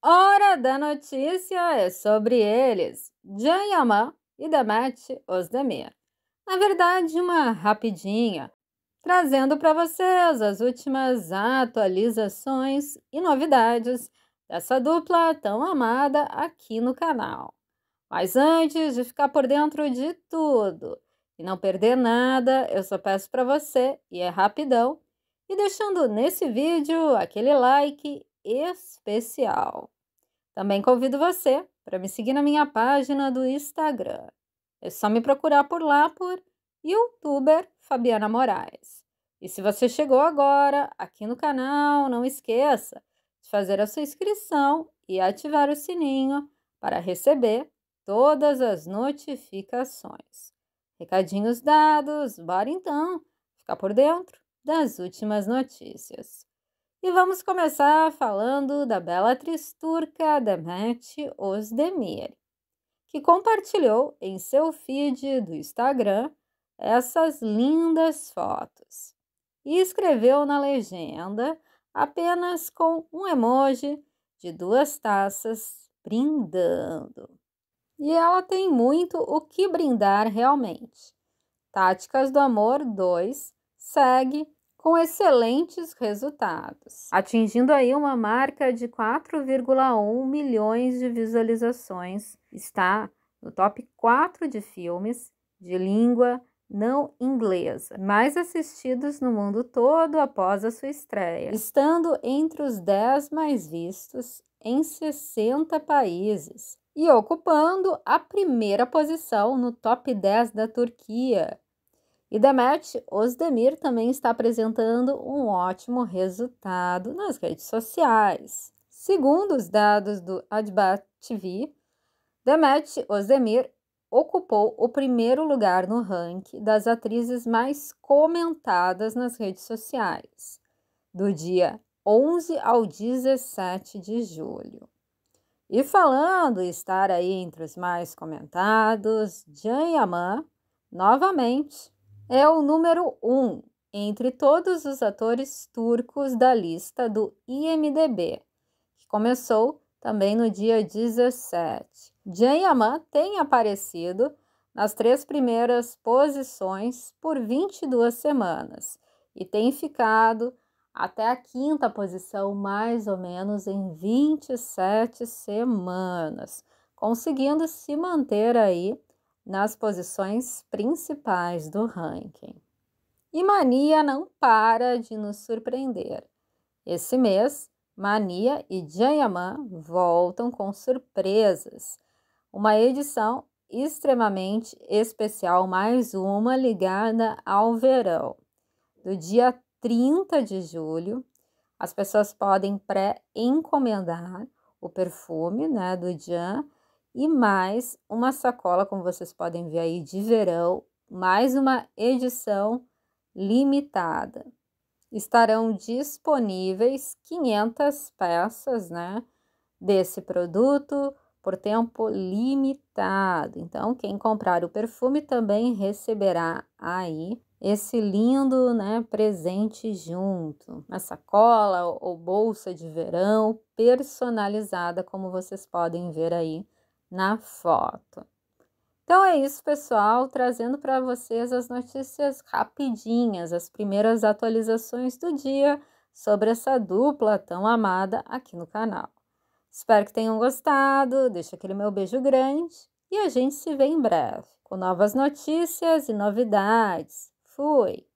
Hora da notícia é sobre eles, Jan Yaman e Demet Osdemir. Na verdade, uma rapidinha, trazendo para vocês as últimas atualizações e novidades dessa dupla tão amada aqui no canal. Mas antes de ficar por dentro de tudo e não perder nada, eu só peço para você, e é rapidão, e deixando nesse vídeo aquele like especial. Também convido você para me seguir na minha página do Instagram. É só me procurar por lá por youtuber Fabiana Moraes. E se você chegou agora aqui no canal, não esqueça de fazer a sua inscrição e ativar o sininho para receber todas as notificações. Recadinhos dados, bora então ficar por dentro das últimas notícias. E vamos começar falando da bela atriz turca Demet Özdemir, que compartilhou em seu feed do Instagram essas lindas fotos e escreveu na legenda apenas com um emoji de duas taças brindando. E ela tem muito o que brindar realmente. Táticas do Amor 2 segue com excelentes resultados, atingindo aí uma marca de 4,1 milhões de visualizações. Está no top 4 de filmes de língua não inglesa, mais assistidos no mundo todo após a sua estreia, estando entre os 10 mais vistos em 60 países e ocupando a primeira posição no top 10 da Turquia, e Demet Osdemir também está apresentando um ótimo resultado nas redes sociais. Segundo os dados do Adbat TV, Demet Osdemir ocupou o primeiro lugar no ranking das atrizes mais comentadas nas redes sociais, do dia 11 ao 17 de julho. E falando estar aí entre os mais comentados, Jan Yaman, novamente é o número 1 um entre todos os atores turcos da lista do IMDB, que começou também no dia 17. Jan Yaman tem aparecido nas três primeiras posições por 22 semanas e tem ficado até a quinta posição, mais ou menos em 27 semanas, conseguindo se manter aí nas posições principais do ranking. E Mania não para de nos surpreender. Esse mês, Mania e Jayaman voltam com surpresas. Uma edição extremamente especial, mais uma ligada ao verão. Do dia 30 de julho, as pessoas podem pré-encomendar o perfume né, do Jan e mais uma sacola, como vocês podem ver aí, de verão, mais uma edição limitada. Estarão disponíveis 500 peças, né, desse produto por tempo limitado. Então, quem comprar o perfume também receberá aí esse lindo, né, presente junto, uma sacola ou bolsa de verão personalizada, como vocês podem ver aí na foto. Então é isso, pessoal, trazendo para vocês as notícias rapidinhas, as primeiras atualizações do dia sobre essa dupla tão amada aqui no canal. Espero que tenham gostado, deixa aquele meu beijo grande e a gente se vê em breve com novas notícias e novidades. Fui!